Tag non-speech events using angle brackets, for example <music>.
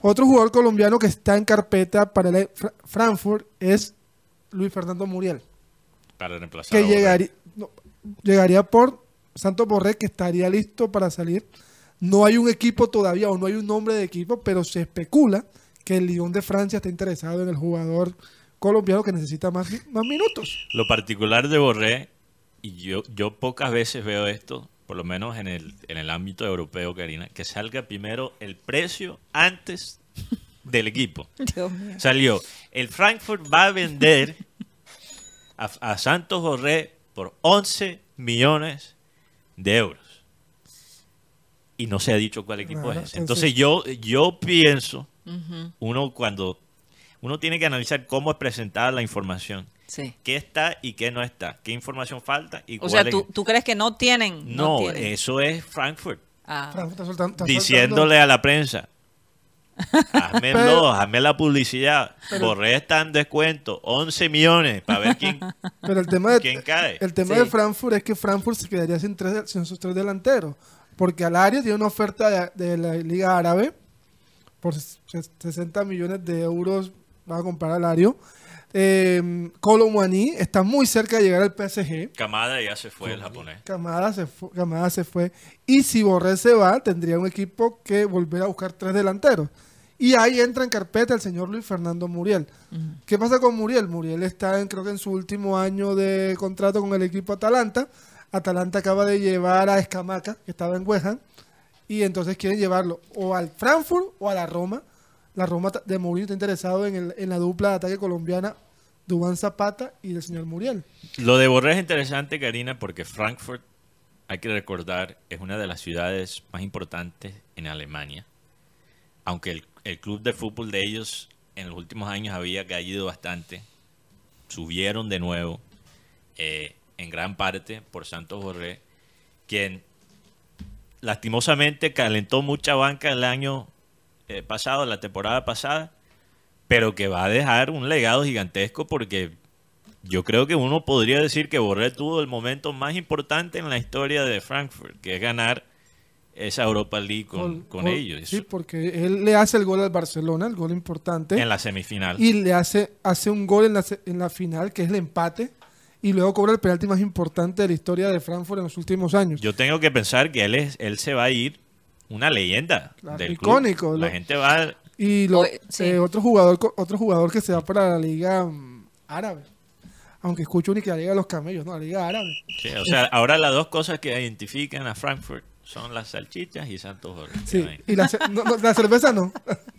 Otro jugador colombiano que está en carpeta para el e- Frankfurt es Luis Fernando Muriel. Para reemplazar que llegaría, por Santos Borré, que estaría listo para salir. No hay un equipo todavía o no hay un nombre de equipo, pero se especula que el Lyon de Francia está interesado en el jugador colombiano que necesita más, más minutos. Lo particular de Borré, y yo, yo pocas veces veo esto, por lo menos en el, en el ámbito europeo, Karina, que salga primero el precio antes del equipo. <laughs> Salió, el Frankfurt va a vender a, a Santos Borré por 11 millones de euros. Y no se ha dicho cuál equipo es. Entonces yo, yo pienso, uno cuando uno tiene que analizar cómo es presentada la información. ¿Qué está y qué no está? ¿Qué información falta? Y o sea, ¿tú, crees que no tienen? No, eso es Frankfurt. Ah. diciéndole a la prensa. Hazme los, hazme la publicidad. Borré tan descuento. 11 millones para ver quién, <laughs> pero el tema cae. El tema de Frankfurt es que Frankfurt se quedaría sin, tres, sin sus tres delanteros. Porque Alario tiene una oferta de, de la Liga Árabe por 60 millones de euros Vamos a comprar Alario. Eh, Colo está muy cerca de llegar al PSG. Camada ya se fue, el japonés. Camada se fue. se fue. Y si Borré se va, tendría un equipo que volver a buscar tres delanteros. Y ahí entra en carpeta el señor Luis Fernando Muriel. ¿Qué pasa con Muriel? Muriel está, en, creo que en su último año de contrato con el equipo Atalanta. Atalanta acaba de llevar a Escamaca, que estaba en West y entonces quieren llevarlo o al Frankfurt o a la Roma la Roma de Mourinho está interesado en, en la dupla de ataque colombiana Dubán Zapata y el señor Muriel. Lo de Borré es interesante, Karina, porque Frankfurt, hay que recordar, es una de las ciudades más importantes en Alemania. Aunque el, club de fútbol de ellos en los últimos años había caído bastante, subieron de nuevo, eh, en gran parte por Santos Borré, quien lastimosamente calentó mucha banca el año eh, pasado, la temporada pasada, pero que va a dejar un legado gigantesco porque yo creo que uno podría decir que Borré tuvo el momento más importante en la historia de Frankfurt, que es ganar esa Europa League con, ellos. Sí, porque él le hace el gol al Barcelona, el gol importante. En la semifinal. Y le hace, hace un gol en la, final, que es el empate. Y luego cobra el penalti más importante de la historia de Frankfurt en los últimos años. Yo tengo que pensar que él, es, él se va a ir una leyenda del icónico, La gente va. Y eh, otro jugador otro jugador que se va para la liga mm, árabe. Aunque escucho ni que la liga de los camellos, no, la liga árabe. o sea, ahora las dos cosas que identifican a Frankfurt son las salchichas y Santos Jorge. Sí, y la cerveza no. <laughs>